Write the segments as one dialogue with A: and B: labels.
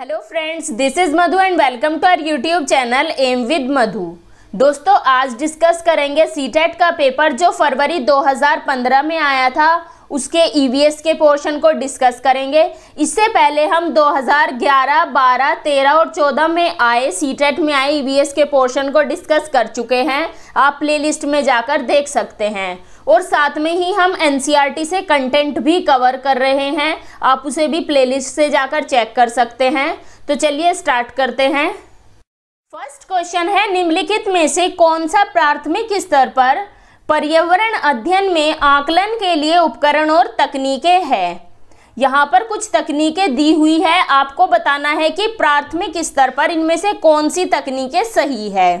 A: hello friends this is Madhu and welcome to our YouTube channel M with Madhu दोस्तों आज discuss करेंगे CTET e का paper जो फरवरी 2015 में आया था उसके ईवीएस e के पोर्शन को डिस्कस करेंगे इससे पहले हम 2011, 12, 13 और 14 में आए सीटेट e में आए ईवीएस के पोर्शन को डिस्कस कर चुके हैं आप प्लेलिस्ट में जाकर देख सकते हैं और साथ में ही हम एन e से कंटेंट भी कवर कर रहे हैं आप उसे भी प्लेलिस्ट से जाकर चेक कर सकते हैं तो चलिए स्टार्ट करते हैं फर्स्ट क्वेश्चन है निम्नलिखित में से कौन सा प्राथमिक स्तर पर पर्यावरण अध्ययन में आकलन के लिए उपकरण और तकनीकें हैं यहाँ पर कुछ तकनीकें दी हुई है आपको बताना है कि प्राथमिक स्तर पर इनमें से कौन सी तकनीकें सही है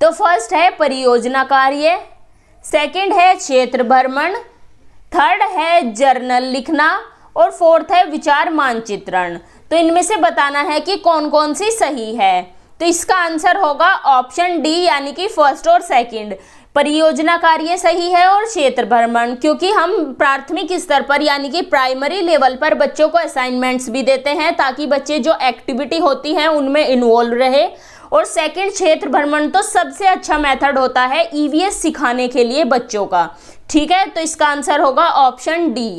A: तो फर्स्ट है परियोजना कार्य सेकंड है क्षेत्र भ्रमण थर्ड है जर्नल लिखना और फोर्थ है विचार मानचित्रण तो इनमें से बताना है कि कौन कौन सी सही है तो इसका आंसर होगा ऑप्शन डी यानी कि फर्स्ट और सेकंड परियोजना कार्य सही है और क्षेत्र भ्रमण क्योंकि हम प्राथमिक स्तर पर यानी कि प्राइमरी लेवल पर बच्चों को असाइनमेंट्स भी देते हैं ताकि बच्चे जो एक्टिविटी होती हैं उनमें इन्वॉल्व रहे और सेकंड क्षेत्र भ्रमण तो सबसे अच्छा मेथड होता है ईवीएस e सिखाने के लिए बच्चों का ठीक है तो इसका आंसर होगा ऑप्शन डी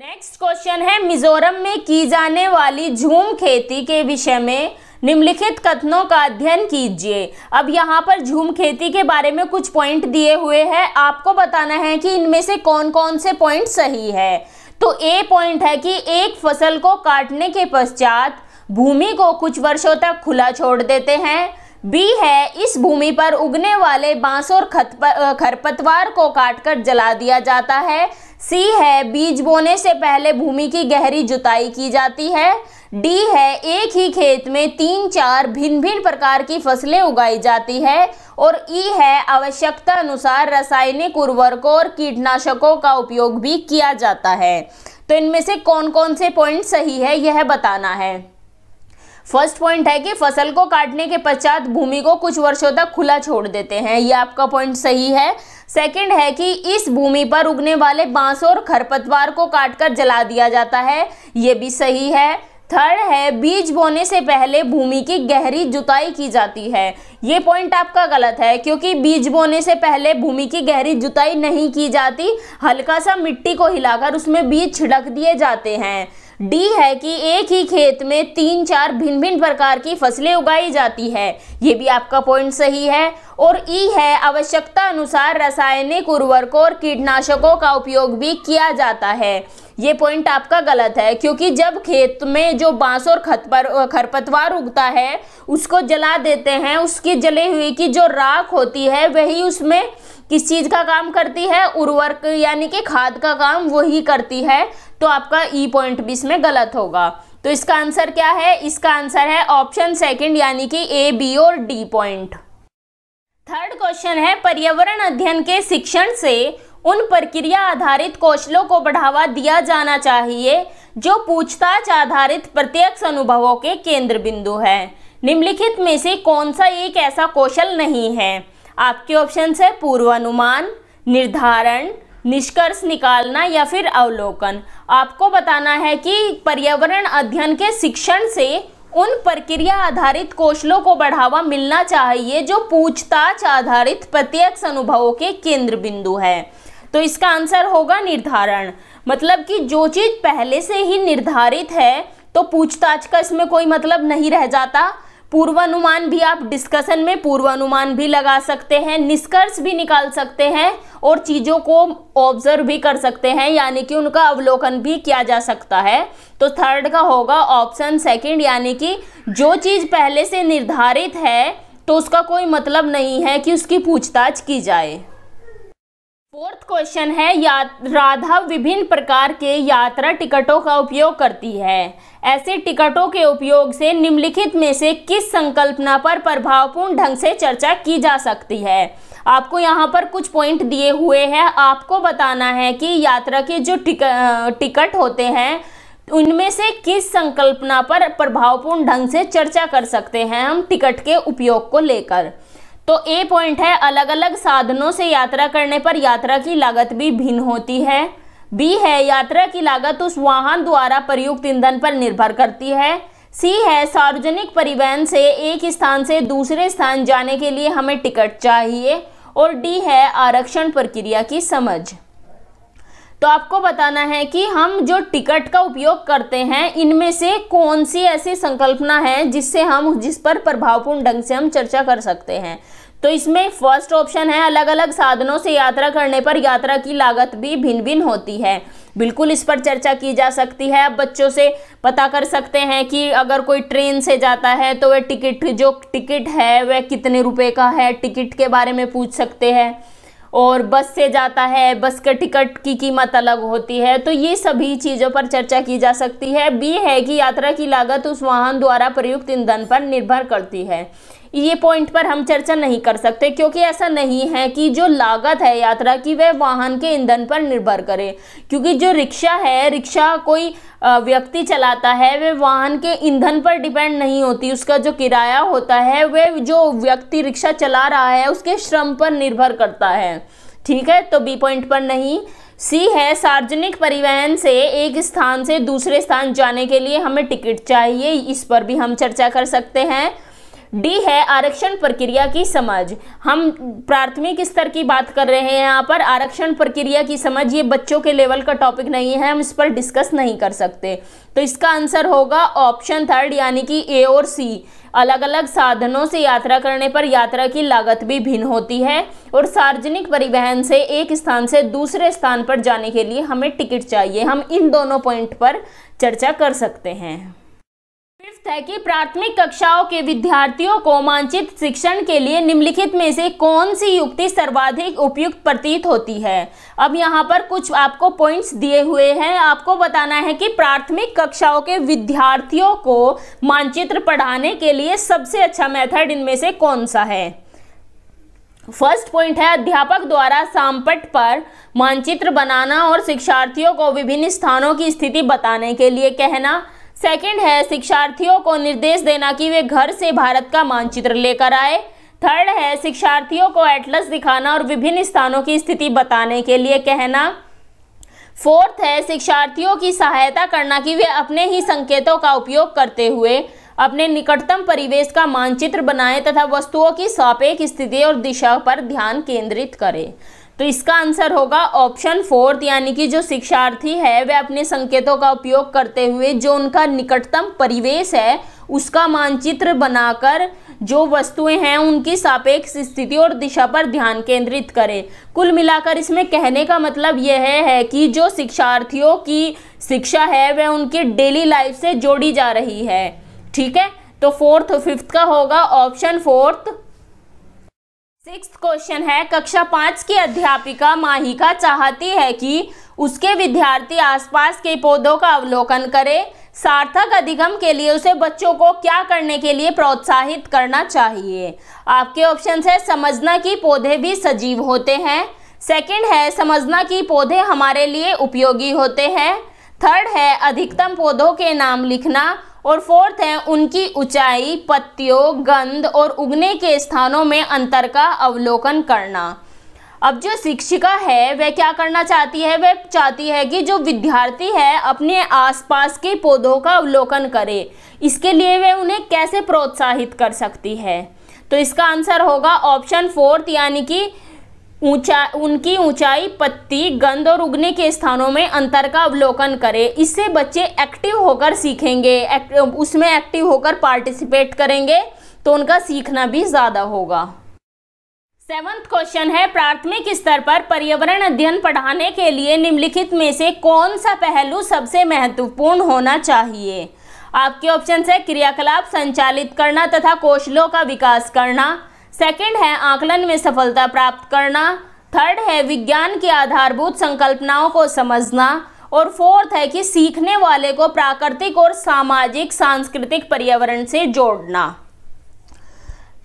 A: नेक्स्ट क्वेश्चन है मिजोरम में की जाने वाली झूम खेती के विषय में निम्नलिखित कथनों का अध्ययन कीजिए अब यहाँ पर झूम खेती के बारे में कुछ पॉइंट दिए हुए हैं आपको बताना है कि इनमें से कौन कौन से पॉइंट सही है तो ए पॉइंट है कि एक फसल को काटने के पश्चात भूमि को कुछ वर्षों तक खुला छोड़ देते हैं बी है इस भूमि पर उगने वाले बांस और खरपतवार को काटकर जला दिया जाता है सी है बीज बोने से पहले भूमि की गहरी जुताई की जाती है डी है एक ही खेत में तीन चार भिन्न भिन्न प्रकार की फसलें उगाई जाती है और ई e है आवश्यकता अनुसार रासायनिक उर्वरकों और कीटनाशकों का उपयोग भी किया जाता है तो इनमें से कौन कौन से पॉइंट सही है यह बताना है फर्स्ट पॉइंट है कि फसल को काटने के पश्चात भूमि को कुछ वर्षों तक खुला छोड़ देते हैं ये आपका पॉइंट सही है सेकंड है कि इस भूमि पर उगने वाले बांस और खरपतवार को काटकर जला दिया जाता है ये भी सही है थर्ड है बीज बोने से पहले भूमि की गहरी जुताई की जाती है ये पॉइंट आपका गलत है क्योंकि बीज बोने से पहले भूमि की गहरी जुताई नहीं की जाती हल्का सा मिट्टी को हिलाकर उसमें बीज छिड़क दिए जाते हैं डी है कि एक ही खेत में तीन चार भिन्न भिन्न प्रकार की फसलें उगाई जाती है ये भी आपका पॉइंट सही है और ई है आवश्यकता अनुसार रासायनिक उर्वरकों और कीटनाशकों का उपयोग भी किया जाता है ये पॉइंट आपका गलत है क्योंकि जब खेत में जो बांस और खतपर खरपतवार उगता है उसको जला देते हैं उसकी जले हुए की जो राख होती है वही उसमें किस चीज़ का काम करती है उर्वरक यानी कि खाद का काम वही करती है तो आपका ई e पॉइंट भी इसमें गलत होगा तो इसका आंसर क्या है इसका आंसर है ऑप्शन सेकंड यानी कि ए बी और डी पॉइंट थर्ड क्वेश्चन है पर्यावरण अध्ययन के शिक्षण से उन प्रक्रिया आधारित कौशलों को बढ़ावा दिया जाना चाहिए जो पूछताछ आधारित प्रत्यक्ष अनुभवों के केंद्र बिंदु है निम्नलिखित में से कौन सा एक ऐसा कौशल नहीं है आपके ऑप्शन है पूर्वानुमान निर्धारण निष्कर्ष निकालना या फिर अवलोकन आपको बताना है कि पर्यावरण अध्ययन के शिक्षण से उन प्रक्रिया आधारित कौशलों को बढ़ावा मिलना चाहिए जो पूछताछ आधारित प्रत्यक्ष अनुभवों के केंद्र बिंदु है तो इसका आंसर होगा निर्धारण मतलब कि जो चीज़ पहले से ही निर्धारित है तो पूछताछ का इसमें कोई मतलब नहीं रह जाता पूर्वानुमान भी आप डिस्कशन में पूर्वानुमान भी लगा सकते हैं निष्कर्ष भी निकाल सकते हैं और चीज़ों को ऑब्जर्व भी कर सकते हैं यानी कि उनका अवलोकन भी किया जा सकता है तो थर्ड का होगा ऑप्शन सेकंड यानी कि जो चीज़ पहले से निर्धारित है तो उसका कोई मतलब नहीं है कि उसकी पूछताछ की जाए फोर्थ क्वेश्चन है या राधा विभिन्न प्रकार के यात्रा टिकटों का उपयोग करती है ऐसे टिकटों के उपयोग से निम्नलिखित में से किस संकल्पना पर प्रभावपूर्ण ढंग से चर्चा की जा सकती है आपको यहाँ पर कुछ पॉइंट दिए हुए हैं आपको बताना है कि यात्रा के जो टिक टिकट होते हैं उनमें से किस संकल्पना पर प्रभावपूर्ण ढंग से चर्चा कर सकते हैं हम टिकट के उपयोग को लेकर तो ए पॉइंट है अलग अलग साधनों से यात्रा करने पर यात्रा की लागत भी भिन्न होती है बी है यात्रा की लागत उस वाहन द्वारा प्रयुक्त ईंधन पर निर्भर करती है सी है सार्वजनिक परिवहन से एक स्थान से दूसरे स्थान जाने के लिए हमें टिकट चाहिए और डी है आरक्षण प्रक्रिया की समझ तो आपको बताना है कि हम जो टिकट का उपयोग करते हैं इनमें से कौन सी ऐसी संकल्पना है जिससे हम जिस पर प्रभावपूर्ण ढंग से हम चर्चा कर सकते हैं तो इसमें फर्स्ट ऑप्शन है अलग अलग साधनों से यात्रा करने पर यात्रा की लागत भी भिन्न भिन्न होती है बिल्कुल इस पर चर्चा की जा सकती है आप बच्चों से पता कर सकते हैं कि अगर कोई ट्रेन से जाता है तो वह टिकट जो टिकट है वह कितने रुपए का है टिकट के बारे में पूछ सकते हैं और बस से जाता है बस के टिकट की कीमत अलग होती है तो ये सभी चीज़ों पर चर्चा की जा सकती है बी है कि यात्रा की लागत उस वाहन द्वारा प्रयुक्त ईंधन पर निर्भर करती है ये पॉइंट पर हम चर्चा नहीं कर सकते क्योंकि ऐसा नहीं है कि जो लागत है यात्रा की वह वाहन के ईंधन पर निर्भर करे क्योंकि जो रिक्शा है रिक्शा कोई व्यक्ति चलाता है वह वाहन के ईंधन पर डिपेंड नहीं होती उसका जो किराया होता है वह जो व्यक्ति रिक्शा चला रहा है उसके श्रम पर निर्भर करता है ठीक है तो बी पॉइंट पर नहीं सी है सार्वजनिक परिवहन से एक स्थान से दूसरे स्थान जाने के लिए हमें टिकट चाहिए इस पर भी हम चर्चा कर सकते हैं डी है आरक्षण प्रक्रिया की समझ हम प्राथमिक स्तर की बात कर रहे हैं यहाँ पर आरक्षण प्रक्रिया की समझ ये बच्चों के लेवल का टॉपिक नहीं है हम इस पर डिस्कस नहीं कर सकते तो इसका आंसर होगा ऑप्शन थर्ड यानी कि ए और सी अलग अलग साधनों से यात्रा करने पर यात्रा की लागत भी भिन्न होती है और सार्वजनिक परिवहन से एक स्थान से दूसरे स्थान पर जाने के लिए हमें टिकट चाहिए हम इन दोनों पॉइंट पर चर्चा कर सकते हैं फिफ्थ है कि प्राथमिक कक्षाओं के विद्यार्थियों को मानचित शिक्षण के लिए निम्नलिखित में से कौन सी युक्ति सर्वाधिक उपयुक्त प्रतीत होती है अब यहाँ पर कुछ आपको पॉइंट्स दिए हुए हैं आपको बताना है कि प्राथमिक कक्षाओं के विद्यार्थियों को मानचित्र पढ़ाने के लिए सबसे अच्छा मेथड इनमें से कौन सा है फर्स्ट पॉइंट है अध्यापक द्वारा सांपट पर मानचित्र बनाना और शिक्षार्थियों को विभिन्न स्थानों की स्थिति बताने के लिए कहना सेकंड है शिक्षार्थियों को निर्देश देना कि वे घर से भारत का मानचित्र लेकर आए थर्ड है शिक्षार्थियों को एटलस दिखाना और विभिन्न स्थानों की स्थिति बताने के लिए कहना फोर्थ है शिक्षार्थियों की सहायता करना कि वे अपने ही संकेतों का उपयोग करते हुए अपने निकटतम परिवेश का मानचित्र बनाएं तथा वस्तुओं की सापेक्ष स्थिति और दिशा पर ध्यान केंद्रित करें तो इसका आंसर होगा ऑप्शन फोर्थ यानी कि जो शिक्षार्थी है वह अपने संकेतों का उपयोग करते हुए जो उनका निकटतम परिवेश है उसका मानचित्र बनाकर जो वस्तुएं हैं उनकी सापेक्ष स्थिति और दिशा पर ध्यान केंद्रित करें कुल मिलाकर इसमें कहने का मतलब यह है कि जो शिक्षार्थियों की शिक्षा है वह उनकी डेली लाइफ से जोड़ी जा रही है ठीक है तो फोर्थ फिफ्थ का होगा ऑप्शन फोर्थ सिक्स क्वेश्चन है कक्षा पाँच की अध्यापिका माहिका चाहती है कि उसके विद्यार्थी आसपास के पौधों का अवलोकन करें सार्थक अधिगम के लिए उसे बच्चों को क्या करने के लिए प्रोत्साहित करना चाहिए आपके ऑप्शन है समझना कि पौधे भी सजीव होते हैं सेकंड है समझना कि पौधे हमारे लिए उपयोगी होते हैं थर्ड है अधिकतम पौधों के नाम लिखना और फोर्थ है उनकी ऊंचाई पत्तियों गंध और उगने के स्थानों में अंतर का अवलोकन करना अब जो शिक्षिका है वह क्या करना चाहती है वह चाहती है कि जो विद्यार्थी है अपने आसपास के पौधों का अवलोकन करे इसके लिए वह उन्हें कैसे प्रोत्साहित कर सकती है तो इसका आंसर होगा ऑप्शन फोर्थ यानी कि ऊंचा उनकी ऊंचाई पत्ती गंध और उगने के स्थानों में अंतर का अवलोकन करें इससे बच्चे एक्टिव होकर सीखेंगे एक, उसमें एक्टिव होकर पार्टिसिपेट करेंगे तो उनका सीखना भी ज़्यादा होगा सेवन्थ क्वेश्चन है प्राथमिक स्तर पर पर्यावरण अध्ययन पढ़ाने के लिए निम्नलिखित में से कौन सा पहलू सबसे महत्वपूर्ण होना चाहिए आपके ऑप्शन है क्रियाकलाप संचालित करना तथा कौशलों का विकास करना सेकंड है आकलन में सफलता प्राप्त करना थर्ड है विज्ञान की आधारभूत संकल्पनाओं को समझना और फोर्थ है कि सीखने वाले को प्राकृतिक और सामाजिक सांस्कृतिक पर्यावरण से जोड़ना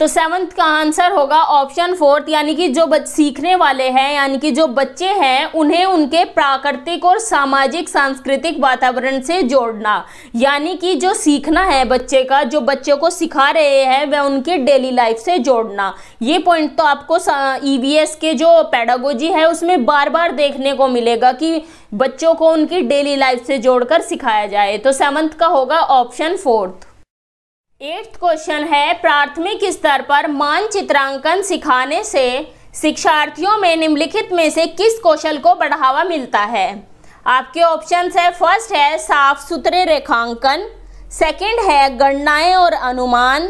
A: तो सेवन्थ का आंसर होगा ऑप्शन फोर्थ यानी कि जो सीखने वाले हैं यानी कि जो बच्चे हैं उन्हें उनके प्राकृतिक और सामाजिक सांस्कृतिक वातावरण से जोड़ना यानी कि जो सीखना है बच्चे का जो बच्चे को सिखा रहे हैं वह उनके डेली लाइफ से जोड़ना ये पॉइंट तो आपको ई e के जो पैडागोजी है उसमें बार बार देखने को मिलेगा कि बच्चों को उनकी डेली लाइफ से जोड़कर सिखाया जाए तो सेवन्थ का होगा ऑप्शन फोर्थ एट्थ क्वेश्चन है प्राथमिक स्तर पर मानचित्रांकन सिखाने से शिक्षार्थियों में निम्नलिखित में से किस कौशल को बढ़ावा मिलता है आपके ऑप्शन है फर्स्ट है साफ सुथरे रेखांकन सेकंड है गणनाएं और अनुमान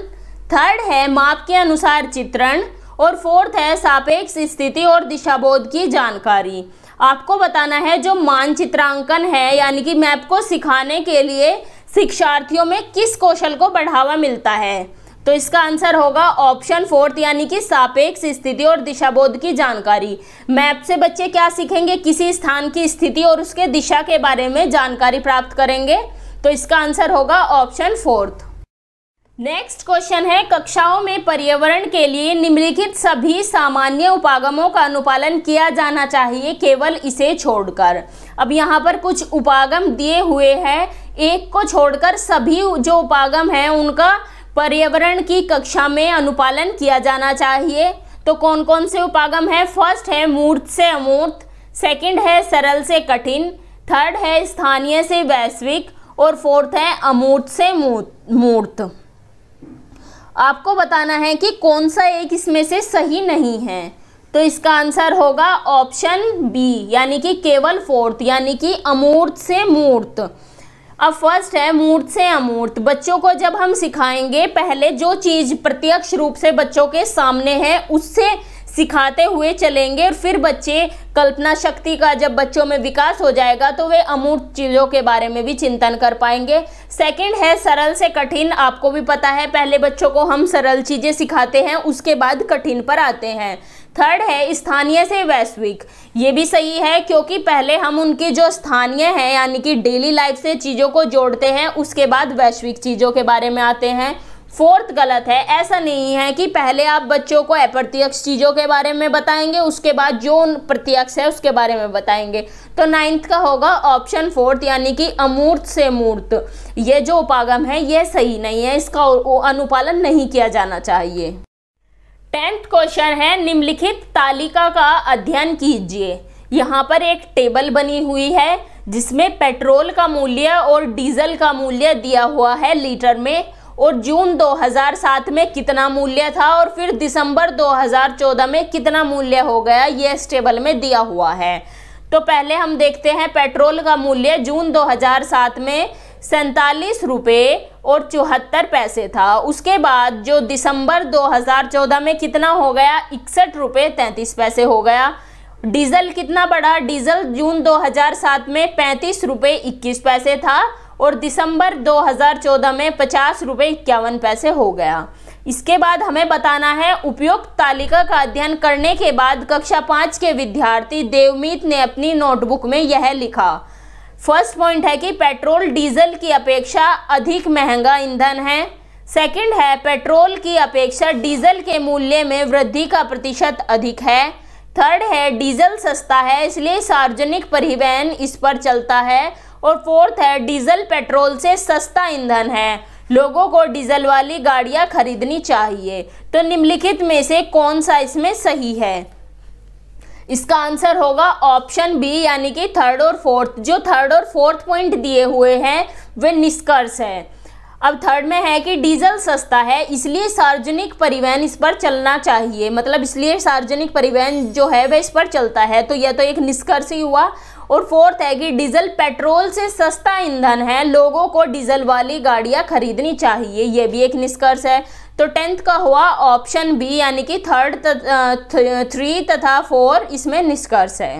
A: थर्ड है माप के अनुसार चित्रण और फोर्थ है सापेक्ष स्थिति और दिशाबोध की जानकारी आपको बताना है जो मानचित्रांकन है यानी कि मैप को सिखाने के लिए शिक्षार्थियों में किस कौशल को बढ़ावा मिलता है तो इसका आंसर होगा ऑप्शन फोर्थ यानी कि सापेक्ष स्थिति और दिशाबोध की जानकारी मैप से बच्चे क्या सीखेंगे किसी स्थान की स्थिति और उसके दिशा के बारे में जानकारी प्राप्त करेंगे तो इसका आंसर होगा ऑप्शन फोर्थ नेक्स्ट क्वेश्चन है कक्षाओं में पर्यावरण के लिए निम्नलिखित सभी सामान्य उपागमों का अनुपालन किया जाना चाहिए केवल इसे छोड़कर अब यहाँ पर कुछ उपागम दिए हुए हैं एक को छोड़कर सभी जो उपागम हैं उनका पर्यावरण की कक्षा में अनुपालन किया जाना चाहिए तो कौन कौन से उपागम हैं फर्स्ट है मूर्त से अमूर्त सेकंड है सरल से कठिन थर्ड है स्थानीय से वैश्विक और फोर्थ है अमूर्त से मूर्त आपको बताना है कि कौन सा एक इसमें से सही नहीं है तो इसका आंसर होगा ऑप्शन बी यानी कि केवल फोर्थ यानी कि अमूर्त से मूर्त अब फर्स्ट है मूर्त से अमूर्त बच्चों को जब हम सिखाएंगे पहले जो चीज़ प्रत्यक्ष रूप से बच्चों के सामने है उससे सिखाते हुए चलेंगे और फिर बच्चे कल्पना शक्ति का जब बच्चों में विकास हो जाएगा तो वे अमूर्त चीज़ों के बारे में भी चिंतन कर पाएंगे सेकंड है सरल से कठिन आपको भी पता है पहले बच्चों को हम सरल चीज़ें सिखाते हैं उसके बाद कठिन पर आते हैं थर्ड है स्थानीय से वैश्विक ये भी सही है क्योंकि पहले हम उनकी जो स्थानीय है यानी कि डेली लाइफ से चीज़ों को जोड़ते हैं उसके बाद वैश्विक चीज़ों के बारे में आते हैं फोर्थ गलत है ऐसा नहीं है कि पहले आप बच्चों को अप्रत्यक्ष चीज़ों के बारे में बताएंगे उसके बाद जो प्रत्यक्ष है उसके बारे में बताएंगे तो नाइन्थ का होगा ऑप्शन फोर्थ यानी कि अमूर्त से मूर्त ये जो उपागम है ये सही नहीं है इसका अनुपालन नहीं किया जाना चाहिए टेंथ क्वेश्चन है निम्नलिखित तालिका का अध्ययन कीजिए यहाँ पर एक टेबल बनी हुई है जिसमें पेट्रोल का मूल्य और डीजल का मूल्य दिया हुआ है लीटर में और जून 2007 में कितना मूल्य था और फिर दिसंबर 2014 में कितना मूल्य हो गया ये इस टेबल में दिया हुआ है तो पहले हम देखते हैं पेट्रोल का मूल्य जून 2007 में सैंतालीस रुपये और चौहत्तर पैसे था उसके बाद जो दिसंबर 2014 में कितना हो गया इकसठ रुपये तैंतीस पैसे हो गया डीजल कितना बढ़ा डीजल जून 2007 में पैंतीस रुपये इक्कीस पैसे था और दिसंबर 2014 में पचास रुपये इक्यावन पैसे हो गया इसके बाद हमें बताना है उपयुक्त तालिका का अध्ययन करने के बाद कक्षा पाँच के विद्यार्थी देवमीत ने अपनी नोटबुक में यह लिखा फर्स्ट पॉइंट है कि पेट्रोल डीजल की अपेक्षा अधिक महंगा ईंधन है सेकंड है पेट्रोल की अपेक्षा डीजल के मूल्य में वृद्धि का प्रतिशत अधिक है थर्ड है डीजल सस्ता है इसलिए सार्वजनिक परिवहन इस पर चलता है और फोर्थ है डीजल पेट्रोल से सस्ता ईंधन है लोगों को डीजल वाली गाड़ियाँ खरीदनी चाहिए तो निम्नलिखित में से कौन सा इसमें सही है इसका आंसर होगा ऑप्शन बी यानी कि थर्ड और फोर्थ जो थर्ड और फोर्थ पॉइंट दिए हुए हैं वे निष्कर्ष हैं अब थर्ड में है कि डीजल सस्ता है इसलिए सार्वजनिक परिवहन इस पर चलना चाहिए मतलब इसलिए सार्वजनिक परिवहन जो है वह इस पर चलता है तो यह तो एक निष्कर्ष ही हुआ और फोर्थ है कि डीजल पेट्रोल से सस्ता ईंधन है लोगों को डीजल वाली गाड़ियां खरीदनी चाहिए यह भी एक निष्कर्ष है तो टेंथ का हुआ ऑप्शन बी यानी कि थर्ड थ्री तथा फोर इसमें निष्कर्ष है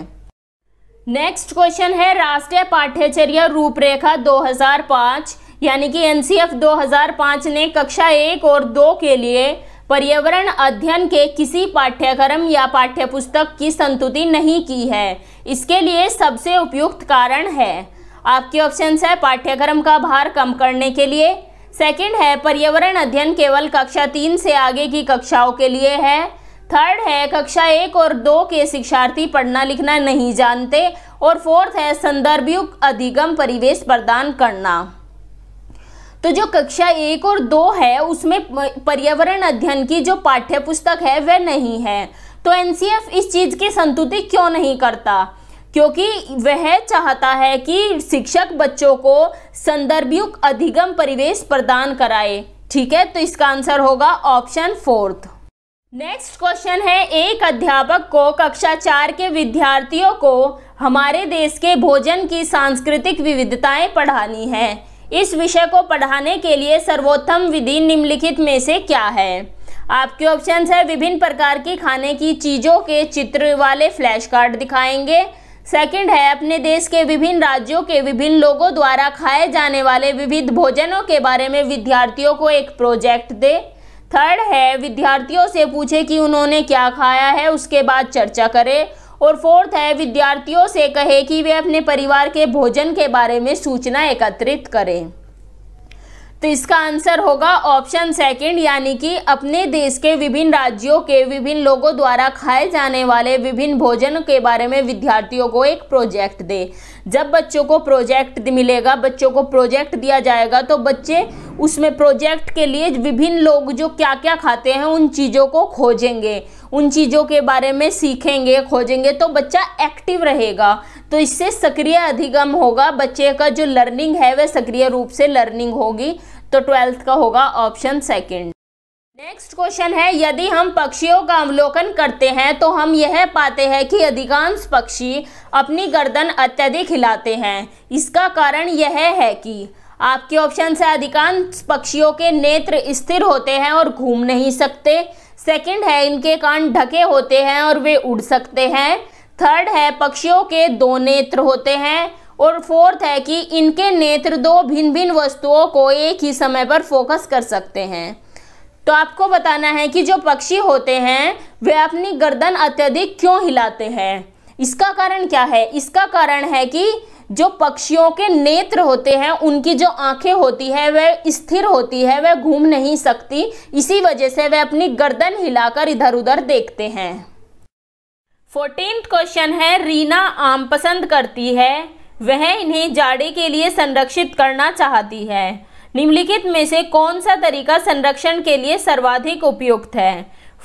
A: नेक्स्ट क्वेश्चन है राष्ट्रीय पाठ्यचर्या रूपरेखा 2005 यानी कि एनसीएफ 2005 ने कक्षा एक और दो के लिए पर्यावरण अध्ययन के किसी पाठ्यक्रम या पाठ्यपुस्तक की संतुति नहीं की है इसके लिए सबसे उपयुक्त कारण है आपके ऑप्शन है पाठ्यक्रम का भार कम करने के लिए सेकंड है पर्यावरण अध्ययन केवल कक्षा तीन से आगे की कक्षाओं के लिए है थर्ड है कक्षा एक और दो के शिक्षार्थी पढ़ना लिखना नहीं जानते और फोर्थ है संदर्भयुक्त अधिगम परिवेश प्रदान करना तो जो कक्षा एक और दो है उसमें पर्यावरण अध्ययन की जो पाठ्य पुस्तक है वह नहीं है तो एनसीएफ इस चीज़ की संतुति क्यों नहीं करता क्योंकि वह चाहता है कि शिक्षक बच्चों को संदर्भयुक्त अधिगम परिवेश प्रदान कराए ठीक है तो इसका आंसर होगा ऑप्शन फोर्थ नेक्स्ट क्वेश्चन है एक अध्यापक को कक्षा चार के विद्यार्थियों को हमारे देश के भोजन की सांस्कृतिक विविधताएं पढ़ानी है इस विषय को पढ़ाने के लिए सर्वोत्तम विधि निम्नलिखित में से क्या है आपके ऑप्शन है विभिन्न प्रकार की खाने की चीज़ों के चित्र वाले फ्लैश कार्ड दिखाएंगे सेकंड है अपने देश के विभिन्न राज्यों के विभिन्न लोगों द्वारा खाए जाने वाले विविध भोजनों के बारे में विद्यार्थियों को एक प्रोजेक्ट दे थर्ड है विद्यार्थियों से पूछे कि उन्होंने क्या खाया है उसके बाद चर्चा करें और फोर्थ है विद्यार्थियों से कहे कि वे अपने परिवार के भोजन के बारे में सूचना एकत्रित करें तो इसका आंसर होगा ऑप्शन सेकंड यानी कि अपने देश के विभिन्न राज्यों के विभिन्न लोगों द्वारा खाए जाने वाले विभिन्न भोजन के बारे में विद्यार्थियों को एक प्रोजेक्ट दे जब बच्चों को प्रोजेक्ट मिलेगा बच्चों को प्रोजेक्ट दिया जाएगा तो बच्चे उसमें प्रोजेक्ट के लिए विभिन्न लोग जो क्या क्या खाते हैं उन चीज़ों को खोजेंगे उन चीज़ों के बारे में सीखेंगे खोजेंगे तो बच्चा एक्टिव रहेगा तो इससे सक्रिय अधिगम होगा बच्चे का जो लर्निंग है वह सक्रिय रूप से लर्निंग होगी तो ट्वेल्थ का होगा ऑप्शन सेकेंड नेक्स्ट क्वेश्चन है यदि हम पक्षियों का अवलोकन करते हैं तो हम यह पाते हैं कि अधिकांश पक्षी अपनी गर्दन अत्यधिक हिलाते हैं इसका कारण यह है कि आपके ऑप्शन से अधिकांश पक्षियों के नेत्र स्थिर होते हैं और घूम नहीं सकते सेकंड है इनके कान ढके होते हैं और वे उड़ सकते हैं थर्ड है पक्षियों के दो नेत्र होते हैं और फोर्थ है कि इनके नेत्र दो भिन्न भिन्न वस्तुओं को एक ही समय पर फोकस कर सकते हैं तो आपको बताना है कि जो पक्षी होते हैं वे अपनी गर्दन अत्यधिक क्यों हिलाते हैं इसका कारण क्या है इसका कारण है कि जो पक्षियों के नेत्र होते हैं उनकी जो आंखें होती है वह स्थिर होती है वह घूम नहीं सकती इसी वजह से वह अपनी गर्दन हिलाकर इधर उधर देखते हैं फोर्टीन क्वेश्चन है रीना आम पसंद करती है वह इन्हें जाड़े के लिए संरक्षित करना चाहती है निम्नलिखित में से कौन सा तरीका संरक्षण के लिए सर्वाधिक उपयुक्त है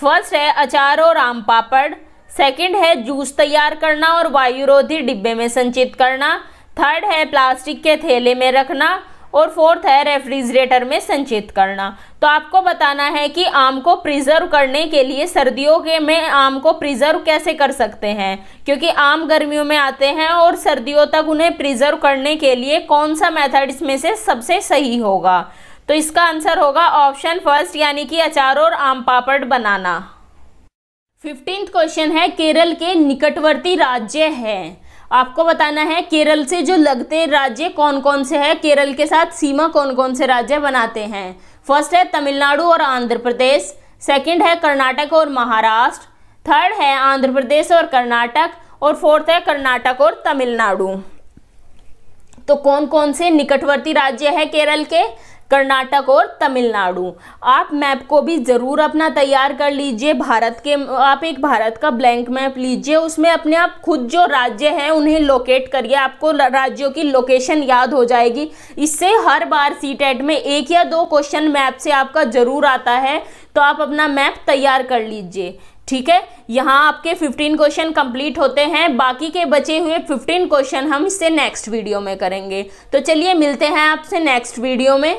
A: फर्स्ट है अचार और आम पापड़ सेकंड है जूस तैयार करना और वायुरोधी डिब्बे में संचित करना थर्ड है प्लास्टिक के थैले में रखना और फोर्थ है रेफ्रिजरेटर में संचित करना तो आपको बताना है कि आम को प्रिजर्व करने के लिए सर्दियों के में आम को प्रिजर्व कैसे कर सकते हैं क्योंकि आम गर्मियों में आते हैं और सर्दियों तक उन्हें प्रिजर्व करने के लिए कौन सा मेथड इसमें से सबसे सही होगा तो इसका आंसर होगा ऑप्शन फर्स्ट यानी कि अचार और आम पापड़ बनाना फिफ्टींथ क्वेश्चन है केरल के निकटवर्ती राज्य है आपको बताना है केरल से जो लगते राज्य कौन कौन से हैं केरल के साथ सीमा कौन कौन से राज्य बनाते हैं फर्स्ट है तमिलनाडु और आंध्र प्रदेश सेकंड है कर्नाटक और महाराष्ट्र थर्ड है आंध्र प्रदेश और कर्नाटक और फोर्थ है कर्नाटक और तमिलनाडु तो कौन कौन से निकटवर्ती राज्य है केरल के कर्नाटक और तमिलनाडु आप मैप को भी ज़रूर अपना तैयार कर लीजिए भारत के आप एक भारत का ब्लैंक मैप लीजिए उसमें अपने आप खुद जो राज्य हैं उन्हें लोकेट करिए आपको राज्यों की लोकेशन याद हो जाएगी इससे हर बार सी e में एक या दो क्वेश्चन मैप से आपका ज़रूर आता है तो आप अपना मैप तैयार कर लीजिए ठीक है यहाँ आपके 15 क्वेश्चन कंप्लीट होते हैं बाकी के बचे हुए 15 क्वेश्चन हम इससे नेक्स्ट वीडियो में करेंगे तो चलिए मिलते हैं आपसे नेक्स्ट वीडियो में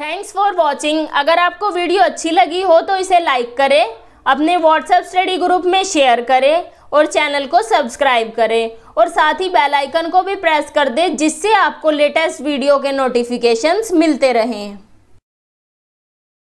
A: थैंक्स फॉर वॉचिंग अगर आपको वीडियो अच्छी लगी हो तो इसे लाइक करें अपने व्हाट्सएप स्टडी ग्रुप में शेयर करें और चैनल को सब्सक्राइब करें और साथ ही बेल आइकन को भी प्रेस कर दें जिससे आपको लेटेस्ट वीडियो के नोटिफिकेशंस मिलते रहें